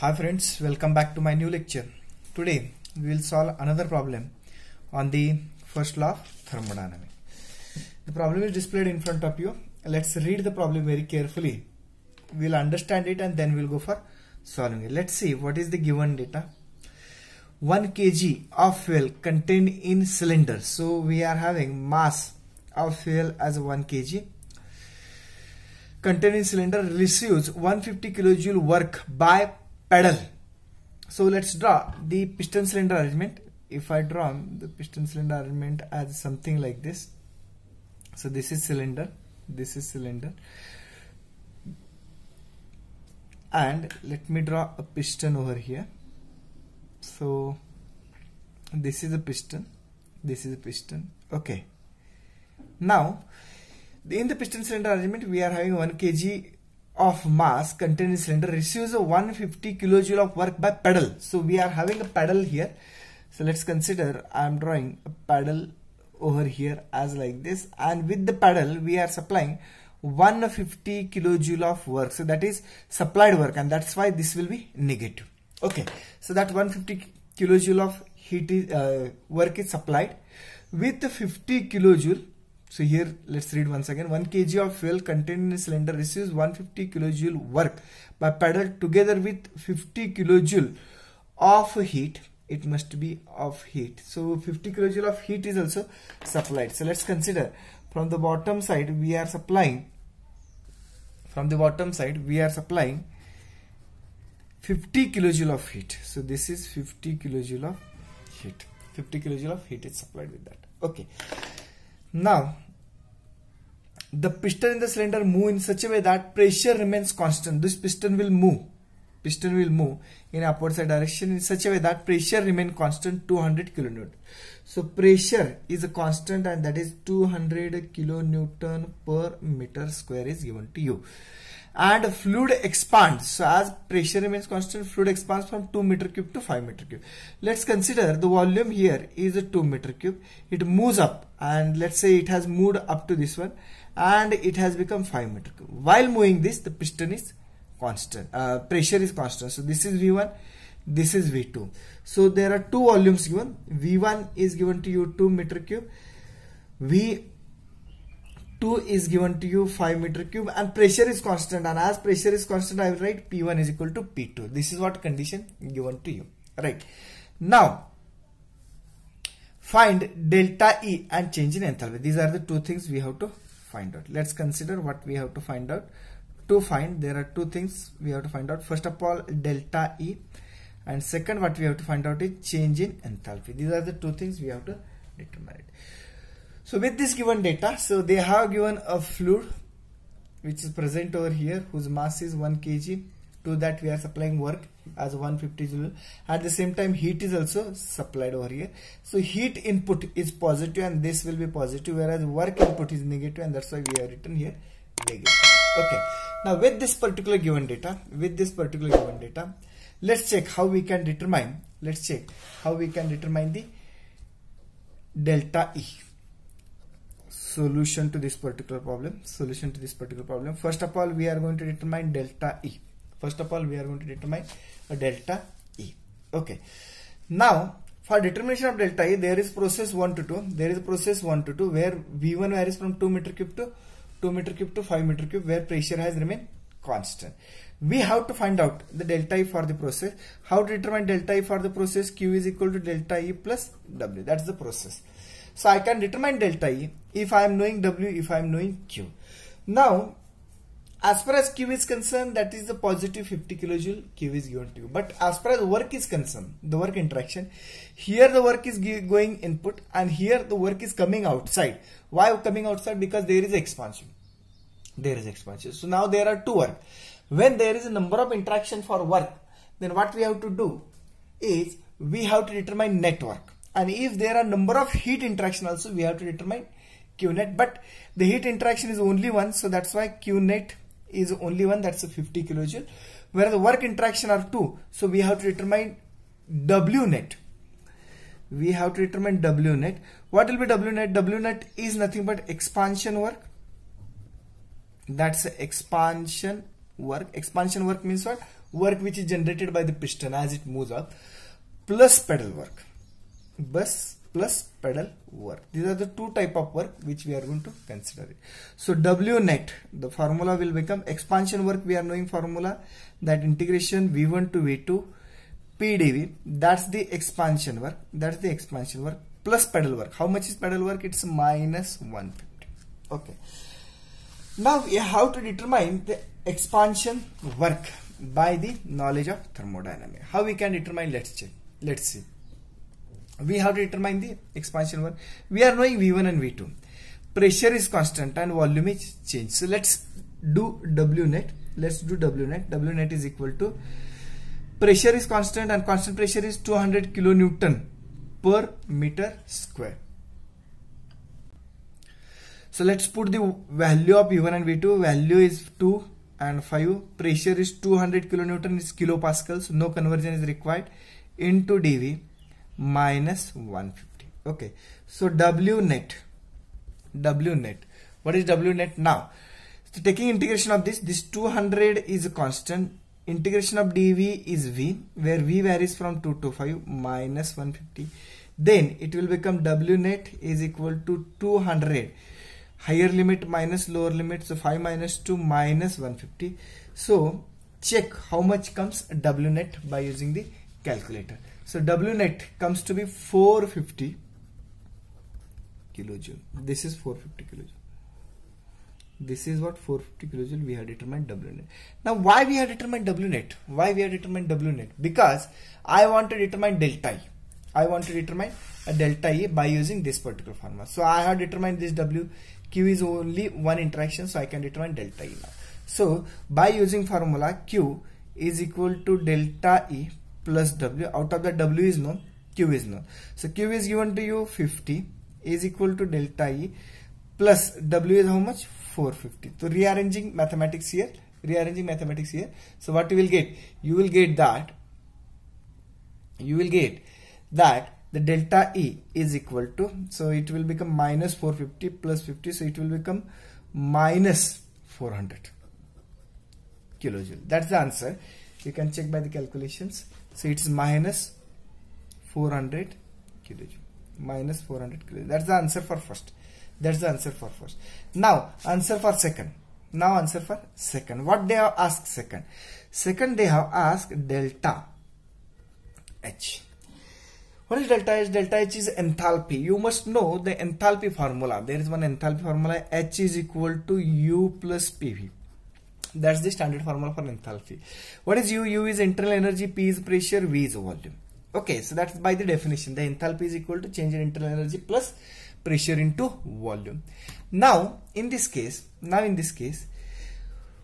Hi friends, welcome back to my new lecture. Today we will solve another problem on the first law of thermodynamics. The problem is displayed in front of you. Let's read the problem very carefully. We'll understand it and then we'll go for solving it. Let's see what is the given data. 1 kg of fuel contained in cylinder. So we are having mass of fuel as 1 kg containing cylinder receives 150 kilojoule work by pedal so let's draw the piston cylinder arrangement if I draw the piston cylinder arrangement as something like this so this is cylinder this is cylinder and let me draw a piston over here so this is a piston this is a piston okay now in the piston cylinder arrangement we are having 1 kg of mass containing cylinder receives a 150 kilojoule of work by pedal. So we are having a pedal here. So let's consider I am drawing a pedal over here as like this and with the pedal we are supplying 150 kilojoule of work. So that is supplied work and that's why this will be negative. Okay, so that 150 kilojoule of heat is, uh, work is supplied with 50 kilojoule so here let's read once again 1 kg of fuel contained in a cylinder receives 150 kilojoule work by pedal together with 50 kilojoule of heat it must be of heat so 50 kilojoule of heat is also supplied so let's consider from the bottom side we are supplying from the bottom side we are supplying 50 kilojoule of heat so this is 50 kilojoule of heat 50 kilojoule of heat is supplied with that okay now, the piston in the cylinder move in such a way that pressure remains constant. This piston will move. Piston will move in side direction in such a way that pressure remain constant 200 kilonewton. So pressure is a constant and that is 200 kilonewton per meter square is given to you and fluid expands. So as pressure remains constant, fluid expands from 2 meter cube to 5 meter cube. Let's consider the volume here is a 2 meter cube. It moves up and let's say it has moved up to this one and it has become 5 meter cube. While moving this, the piston is constant, uh, pressure is constant. So this is V1, this is V2. So there are two volumes given. V1 is given to you 2 meter cube. V 2 is given to you 5 meter cube and pressure is constant and as pressure is constant I will write P1 is equal to P2. This is what condition given to you. Right. Now find delta E and change in enthalpy. These are the two things we have to find out. Let's consider what we have to find out. To find there are two things we have to find out. First of all delta E and second what we have to find out is change in enthalpy. These are the two things we have to determine. It. So with this given data, so they have given a fluid which is present over here whose mass is 1 kg to that we are supplying work as 150 joule at the same time heat is also supplied over here so heat input is positive and this will be positive whereas work input is negative and that's why we have written here negative okay now with this particular given data with this particular given data let's check how we can determine let's check how we can determine the delta e solution to this particular problem solution to this particular problem first of all we are going to determine delta e first of all we are going to determine a delta e okay now for determination of delta e there is process 1 to 2 there is process 1 to 2 where v1 varies from 2 meter cube to 2 meter cube to 5 meter cube where pressure has remained constant we have to find out the delta e for the process how to determine delta e for the process q is equal to delta e plus w that's the process so I can determine delta E if I am knowing W, if I am knowing Q. Now, as far as Q is concerned, that is the positive 50 kilojoule Q is given to you. But as far as work is concerned, the work interaction, here the work is going input and here the work is coming outside. Why coming outside? Because there is expansion. There is expansion. So now there are two work. When there is a number of interaction for work, then what we have to do is we have to determine network and if there are number of heat interaction also we have to determine Q net. but the heat interaction is only one so that's why Q net is only one that's a 50 kilojoule whereas the work interaction are two so we have to determine W net. we have to determine W net. what will be W net? W net is nothing but expansion work that's expansion work expansion work means what work which is generated by the piston as it moves up plus pedal work bus plus pedal work. These are the two type of work which we are going to consider it. So W net, the formula will become expansion work we are knowing formula that integration V1 to V2 PDV that's the expansion work that's the expansion work plus pedal work. How much is pedal work? It's minus 150. Okay. Now we have to determine the expansion work by the knowledge of thermodynamics. How we can determine? Let's check. Let's see we have to determine the expansion one we are knowing v1 and v2 pressure is constant and volume is changed. so let's do w net let's do w net w net is equal to pressure is constant and constant pressure is 200 kilonewton per meter square so let's put the value of v1 and v2 value is 2 and 5 pressure is 200 kilonewton is kilopascals. so no conversion is required into dv minus 150 okay so w net w net what is w net now so taking integration of this this 200 is a constant integration of dv is v where v varies from 2 to 5 minus 150 then it will become w net is equal to 200 higher limit minus lower limit so 5 minus 2 minus 150 so check how much comes w net by using the calculator so W net comes to be 450 kilojoule. This is 450 kilojoule. This is what 450 kilojoule we have determined W net. Now why we have determined W net? Why we have determined W net? Because I want to determine delta E. I want to determine a delta E by using this particular formula. So I have determined this W. Q is only one interaction so I can determine delta E now. So by using formula Q is equal to delta E plus W. Out of that W is known, Q is known. So Q is given to you 50 is equal to delta E plus W is how much? 450. So rearranging mathematics here, rearranging mathematics here. So what you will get? You will get that, you will get that the delta E is equal to, so it will become minus 450 plus 50, so it will become minus 400 kilojoule. That's the answer. You can check by the calculations so it's minus 400 kilojoule minus 400 kilojoule that's the answer for first that's the answer for first now answer for second now answer for second what they have asked second second they have asked delta h what is delta H? Delta H is enthalpy. You must know the enthalpy formula. There is one enthalpy formula. H is equal to U plus PV. That's the standard formula for enthalpy. What is U? U is internal energy, P is pressure, V is volume. Okay, so that's by the definition. The enthalpy is equal to change in internal energy plus pressure into volume. Now, in this case, now in this case,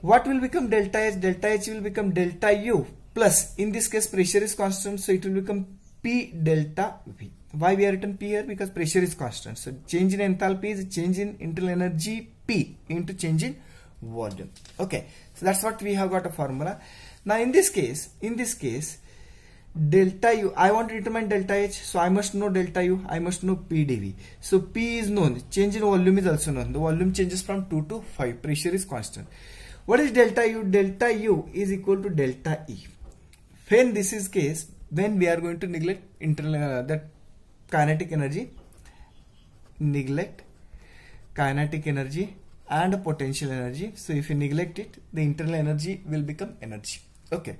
what will become delta H? Delta H will become delta U plus, in this case, pressure is constant, so it will become P delta V. Why we are written P here? Because pressure is constant. So change in enthalpy is change in internal energy P into change in volume okay so that's what we have got a formula now in this case in this case delta u i want to determine delta h so i must know delta u i must know pdv so p is known change in volume is also known the volume changes from 2 to 5 pressure is constant what is delta u delta u is equal to delta e when this is case then we are going to neglect internal uh, that kinetic energy neglect kinetic energy and potential energy. So if you neglect it, the internal energy will become energy. Okay.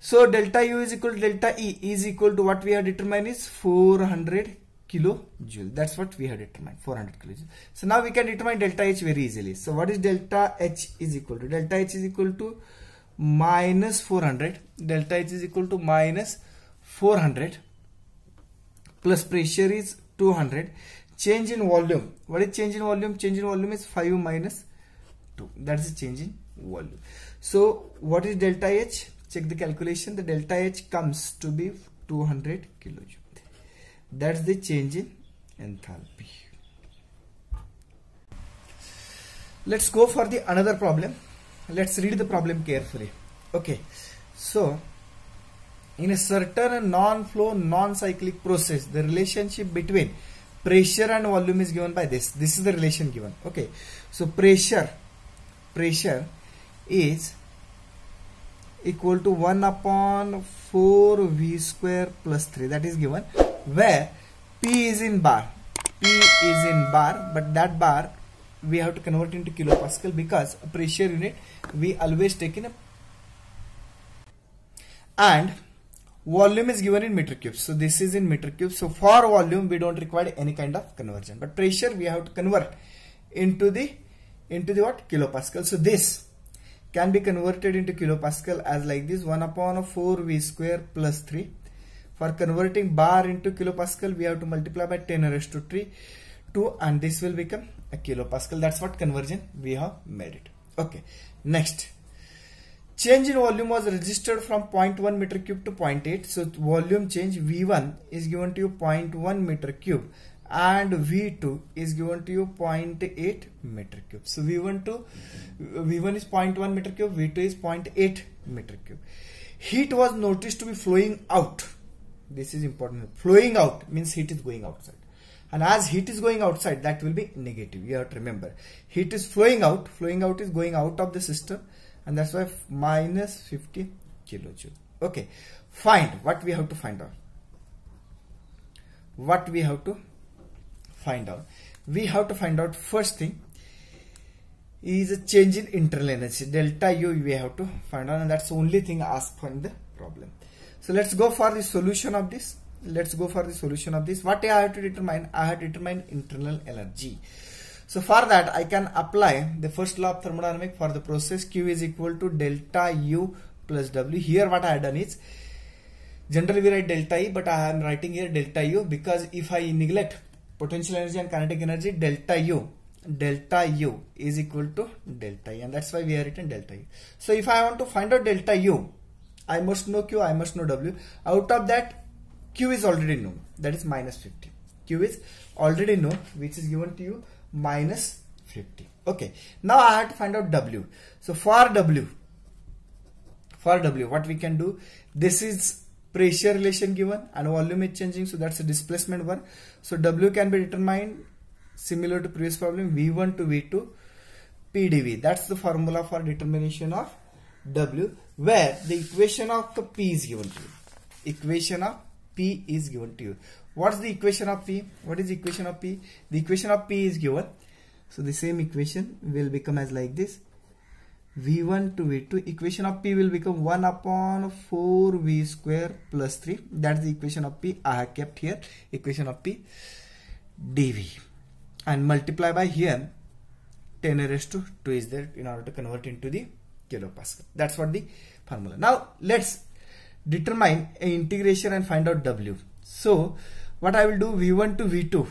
So delta U is equal to delta E is equal to what we have determined is 400 kilojoule. That's what we have determined, 400 kilojoule. So now we can determine delta H very easily. So what is delta H is equal to? Delta H is equal to minus 400. Delta H is equal to minus 400 plus pressure is 200 change in volume what is change in volume change in volume is 5 minus 2 that is change in volume so what is delta h check the calculation the delta h comes to be 200 kilojoule that's the change in enthalpy let's go for the another problem let's read the problem carefully okay so in a certain non-flow non-cyclic process the relationship between pressure and volume is given by this this is the relation given okay so pressure pressure is equal to 1 upon 4 v square plus 3 that is given where p is in bar p is in bar but that bar we have to convert into kilopascal because pressure unit we always take in a and volume is given in meter cubes so this is in meter cubes so for volume we don't require any kind of conversion but pressure we have to convert into the into the what kilopascal so this can be converted into kilopascal as like this 1 upon 4 v square plus 3 for converting bar into kilopascal we have to multiply by 10 raised to 3 2 and this will become a kilopascal that's what conversion we have made it okay next Change in volume was registered from 0.1 meter cube to 0.8. So volume change V1 is given to you 0.1 meter cube and V2 is given to you 0.8 meter cube. So V1 to V1 is 0.1 meter cube, V2 is 0.8 meter cube. Heat was noticed to be flowing out. This is important. Flowing out means heat is going outside. And as heat is going outside, that will be negative. You have to remember. Heat is flowing out. Flowing out is going out of the system and that's why minus 50 kilojoule okay find what we have to find out what we have to find out we have to find out first thing is a change in internal energy delta u we have to find out and that's the only thing asked in the problem so let's go for the solution of this let's go for the solution of this what i have to determine i have to determine internal energy so for that I can apply the first law of thermodynamics for the process Q is equal to delta U plus W. Here what I have done is generally we write delta E but I am writing here delta U because if I neglect potential energy and kinetic energy delta U delta U is equal to delta E and that's why we have written delta E. So if I want to find out delta U I must know Q I must know W out of that Q is already known that is minus 50 Q is already known which is given to you minus 50 okay now I have to find out W so for W for W what we can do this is pressure relation given and volume is changing so that's a displacement one so W can be determined similar to previous problem V1 to V2 PDV that's the formula for determination of W where the equation of the P is given to you equation of P is given to you What's the equation of P? What is the equation of P? The equation of P is given. So the same equation will become as like this. V1 to V2 equation of P will become 1 upon 4V square plus 3. That's the equation of P. I have kept here equation of P dV and multiply by here 10 raised to 2 is there in order to convert into the kilopascal. That's what the formula. Now let's determine integration and find out W. So what I will do v1 to v2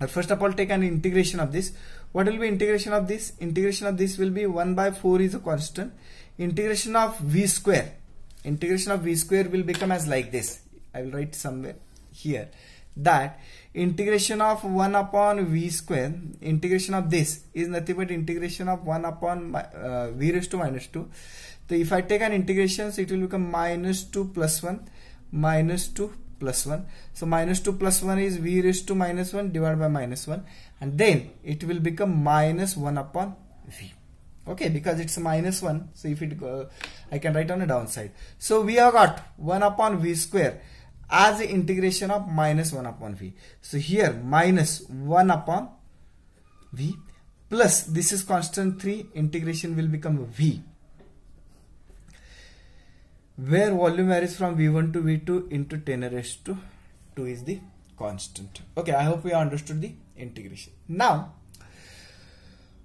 uh, first of all take an integration of this what will be integration of this integration of this will be 1 by 4 is a constant integration of v square integration of v square will become as like this I will write somewhere here that integration of 1 upon v square integration of this is nothing but integration of 1 upon uh, v raised to minus 2 so if I take an integration so it will become minus 2 plus 1 minus 2 plus 1. So minus 2 plus 1 is v raised to minus 1 divided by minus 1 and then it will become minus 1 upon v. Okay, because it's minus 1. So if it, uh, I can write on the downside. So we have got 1 upon v square as the integration of minus 1 upon v. So here minus 1 upon v plus this is constant 3 integration will become v where volume varies from V1 to V2 into 10 raised to 2 is the constant. Okay, I hope you understood the integration. Now,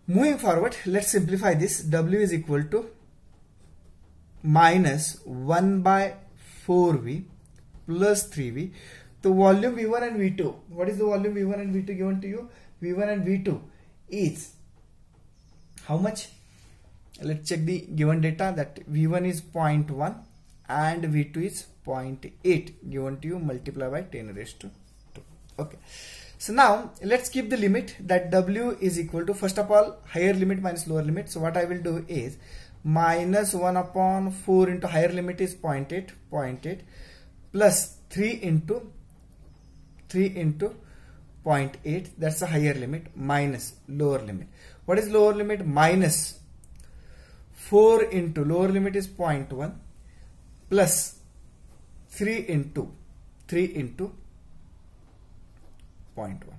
moving forward, let's simplify this. W is equal to minus 1 by 4V plus 3V. The volume V1 and V2, what is the volume V1 and V2 given to you? V1 and V2 is how much? Let's check the given data that V1 is 0.1 and V2 is 0.8 given to you multiply by 10 raised to 2. Okay. So now let's keep the limit that W is equal to first of all higher limit minus lower limit. So what I will do is minus 1 upon 4 into higher limit is 0.8, 0.8 plus 3 into 3 into 0.8 that's the higher limit minus lower limit. What is lower limit? Minus 4 into lower limit is 0.1 plus 3 into 3 into 0.1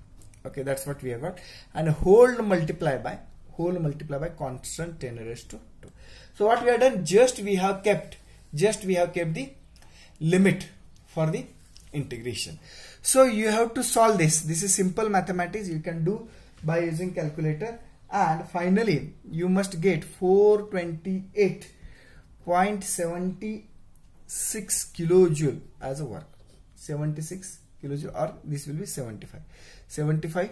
okay that's what we have got and whole multiply by whole multiply by constant 10 raised to 2 so what we have done just we have kept just we have kept the limit for the integration so you have to solve this this is simple mathematics you can do by using calculator and finally you must get 428.78 6 kilojoule as a work 76 kilojoule or this will be 75 75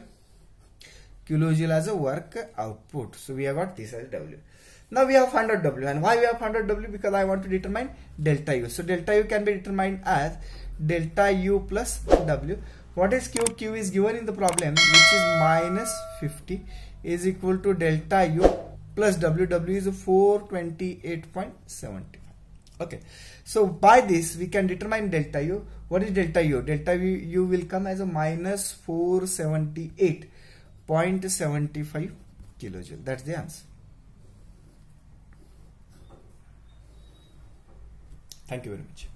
kilojoule as a work output so we have got this as w now we have found out w and why we have found out w because i want to determine delta u so delta u can be determined as delta u plus w what is q q is given in the problem which is minus 50 is equal to delta u plus w w is 428.70 Okay. So by this, we can determine delta U. What is delta U? Delta U will come as a minus 478.75 kilojoule. That's the answer. Thank you very much.